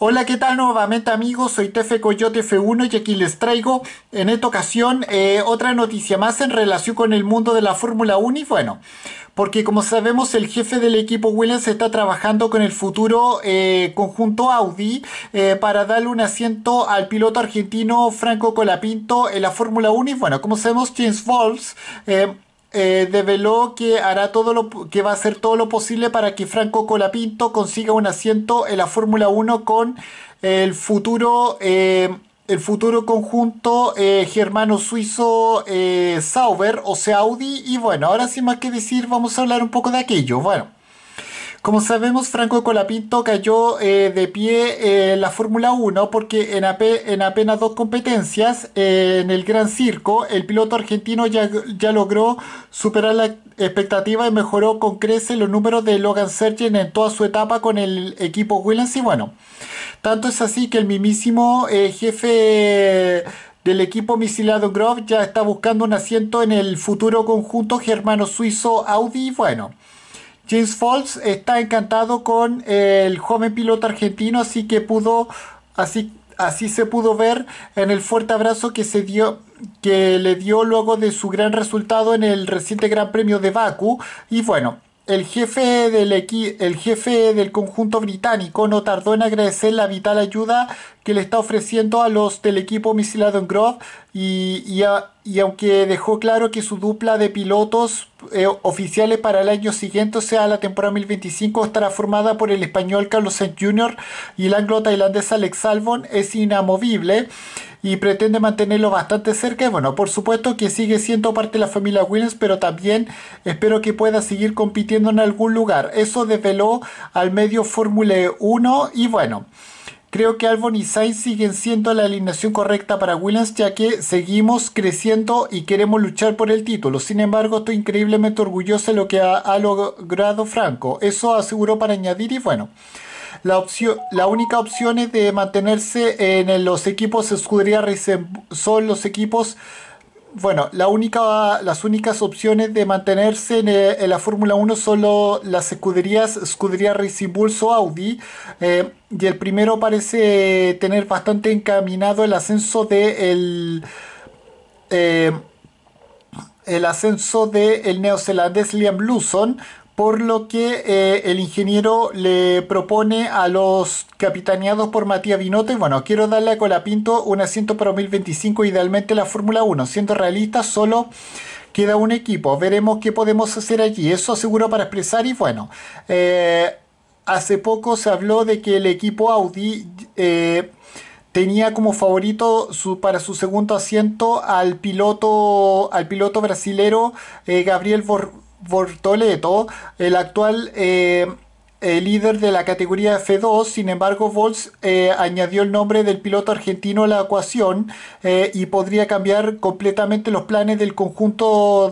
Hola, ¿qué tal nuevamente amigos? Soy Tefe Coyote F1 y aquí les traigo en esta ocasión eh, otra noticia más en relación con el mundo de la Fórmula 1 y bueno, porque como sabemos el jefe del equipo Williams está trabajando con el futuro eh, conjunto Audi eh, para darle un asiento al piloto argentino Franco Colapinto en la Fórmula 1 y bueno, como sabemos James Wolves eh, develó que hará todo lo que va a hacer todo lo posible para que Franco Colapinto consiga un asiento en la Fórmula 1 con el futuro eh, el futuro conjunto eh, germano suizo eh, Sauber o sea Audi y bueno ahora sin más que decir vamos a hablar un poco de aquello bueno como sabemos, Franco Colapinto cayó eh, de pie en eh, la Fórmula 1 porque en, apenas dos competencias eh, en el Gran Circo, el piloto argentino ya, ya, logró superar la expectativa y mejoró con crece los números de Logan Sergent en toda su etapa con el equipo Williams. Y bueno, tanto es así que el mismísimo jefe del equipo misilado Grove ya está buscando un asiento en el futuro conjunto germano-suizo Audi. Y bueno. James Falls está encantado con el joven piloto argentino, así que pudo, así, así se pudo ver en el fuerte abrazo que se dio que le dio luego de su gran resultado en el reciente Gran Premio de Baku y bueno, el jefe, del el jefe del conjunto británico no tardó en agradecer la vital ayuda que le está ofreciendo a los del equipo misilado en Grove y, aunque dejó claro que su dupla de pilotos eh, oficiales para el año siguiente, o sea, la temporada 2025, estará formada por el español Carlos Sainz Jr. y el anglo-tailandés Alex Salvon, es inamovible y pretende mantenerlo bastante cerca. bueno, por supuesto que sigue siendo parte de la familia Williams, pero también espero que pueda seguir compitiendo en algún lugar. Eso desveló al medio Fórmula 1 y bueno. Creo que Albon y Sainz siguen siendo la alineación correcta para Williams ya que seguimos creciendo y queremos luchar por el título. Sin embargo, estoy increíblemente orgulloso de lo que ha, logrado Franco. Eso aseguró para añadir y bueno. La, opción, la única opción es de mantenerse en los equipos escudería son los equipos bueno, las únicas opciones de mantenerse en, eh, la Fórmula 1 son las escuderías Scuderia Racing Audi. Eh, y el primero parece tener bastante encaminado el ascenso de el, eh, el ascenso del neozelandés Liam Lawson por lo que eh, el ingeniero le propone a los capitaneados por Matías Binotto, bueno, quiero darle a Colapinto un asiento para 1025, idealmente la Fórmula 1, siendo realista solo queda un equipo, veremos qué podemos hacer allí, eso aseguro para expresar y bueno, eh, hace poco se habló de que el equipo Audi... Eh, tenía como favorito para su segundo asiento al piloto al piloto brasilero Gabriel Bortoleto, el actual eh, eh, líder de la categoría F2. Sin embargo, Volks eh, añadió el nombre del piloto argentino a la ecuación y podría cambiar completamente los planes del conjunto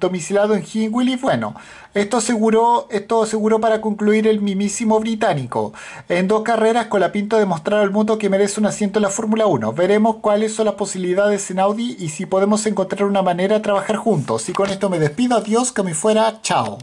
domicilado en Hinwil y bueno, esto aseguró, esto aseguró para concluir el mimísimo británico. En dos carreras con la pinta de mostrar al mundo que merece un asiento en la Fórmula 1. Veremos cuáles son las posibilidades en Audi y si podemos encontrar una manera de trabajar juntos. Y con esto me despido, adiós, que me fuera, chao.